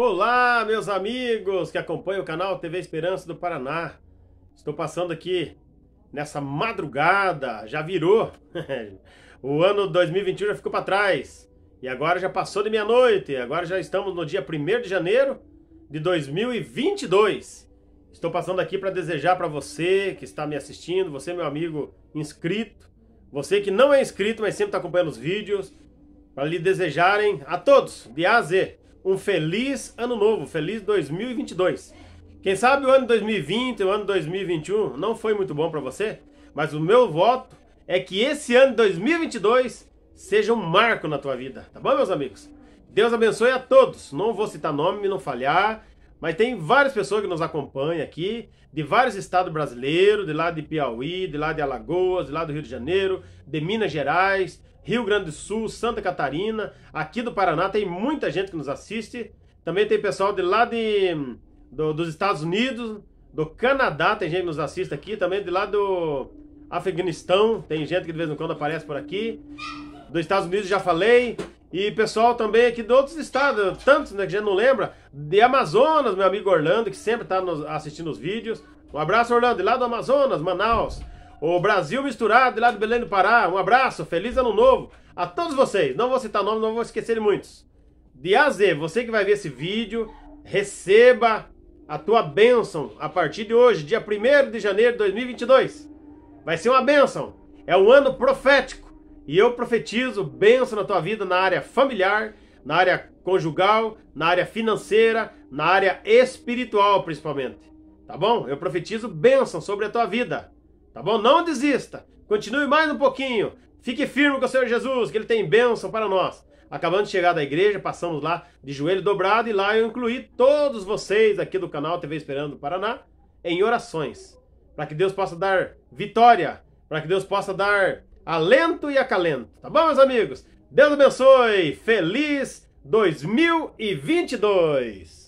Olá, meus amigos que acompanham o canal TV Esperança do Paraná. Estou passando aqui nessa madrugada, já virou. o ano 2021 já ficou para trás. E agora já passou de meia-noite, agora já estamos no dia 1 de janeiro de 2022. Estou passando aqui para desejar para você que está me assistindo, você meu amigo inscrito, você que não é inscrito, mas sempre está acompanhando os vídeos, para lhe desejarem a todos, de A a Z, um feliz ano novo, feliz 2022. Quem sabe o ano 2020, o ano 2021 não foi muito bom para você, mas o meu voto é que esse ano 2022 seja um marco na tua vida, tá bom, meus amigos? Deus abençoe a todos. Não vou citar nome, não falhar, mas tem várias pessoas que nos acompanham aqui, de vários estados brasileiros, de lá de Piauí, de lá de Alagoas, de lá do Rio de Janeiro, de Minas Gerais, Rio Grande do Sul, Santa Catarina, aqui do Paraná, tem muita gente que nos assiste. Também tem pessoal de lá de, do, dos Estados Unidos, do Canadá, tem gente que nos assiste aqui. Também de lá do Afeganistão, tem gente que de vez em quando aparece por aqui. Dos Estados Unidos, já falei. E pessoal também aqui de outros estados, tantos né, que a gente não lembra. De Amazonas, meu amigo Orlando, que sempre está assistindo os vídeos. Um abraço, Orlando. de lá do Amazonas, Manaus. O Brasil Misturado, lá do Belém do Pará. Um abraço, feliz ano novo a todos vocês. Não vou citar nome, não vou esquecer de muitos. De A Z, você que vai ver esse vídeo, receba a tua bênção a partir de hoje, dia 1 de janeiro de 2022. Vai ser uma bênção. É um ano profético. E eu profetizo bênção na tua vida na área familiar, na área conjugal, na área financeira, na área espiritual principalmente. Tá bom? Eu profetizo bênção sobre a tua vida. Tá bom? Não desista. Continue mais um pouquinho. Fique firme com o Senhor Jesus, que Ele tem bênção para nós. Acabando de chegar da igreja, passamos lá de joelho dobrado e lá eu incluí todos vocês aqui do canal TV Esperando do Paraná em orações, para que Deus possa dar vitória, para que Deus possa dar alento e acalento. Tá bom, meus amigos? Deus abençoe. Feliz 2022.